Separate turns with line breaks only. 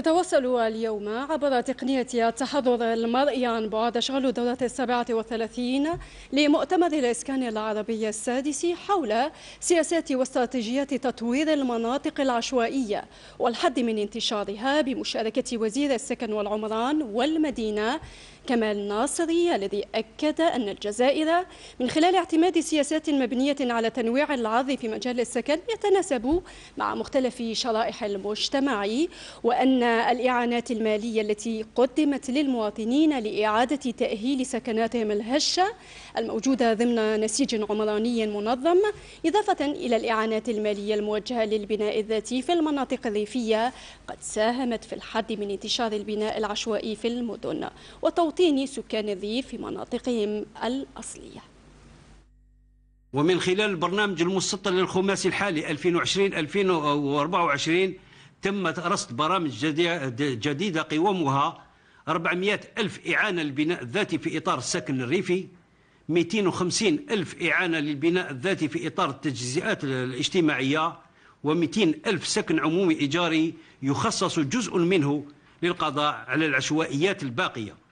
تتواصل اليوم عبر تقنية التحرر المرئي عن بعد شغل الدورة السابعة والثلاثين لمؤتمر الإسكان العربي السادس حول سياسات واستراتيجيات تطوير المناطق العشوائية والحد من انتشارها بمشاركة وزير السكن والعمران والمدينة كمال ناصري الذي أكد أن الجزائر من خلال اعتماد سياسات مبنية على تنويع العرض في مجال السكن يتناسب مع مختلف شرائح المجتمع وأن الإعانات المالية التي قدمت للمواطنين لإعادة تأهيل سكناتهم الهشة الموجودة ضمن نسيج عمراني منظم إضافة إلى الإعانات المالية الموجهة للبناء الذاتي في المناطق الريفية قد ساهمت في الحد من انتشار البناء العشوائي في المدن وتوطين سكان الريف في مناطقهم الأصلية
ومن خلال البرنامج المستطل الخماسي الحالي 2020-2024 تم رصد برامج جديدة قوامها 400 ألف إعانة للبناء الذاتي في إطار السكن الريفي 250 ألف إعانة للبناء الذاتي في إطار التجزئات الاجتماعية و200 ألف سكن عمومي إيجاري يخصص جزء منه للقضاء على العشوائيات الباقيه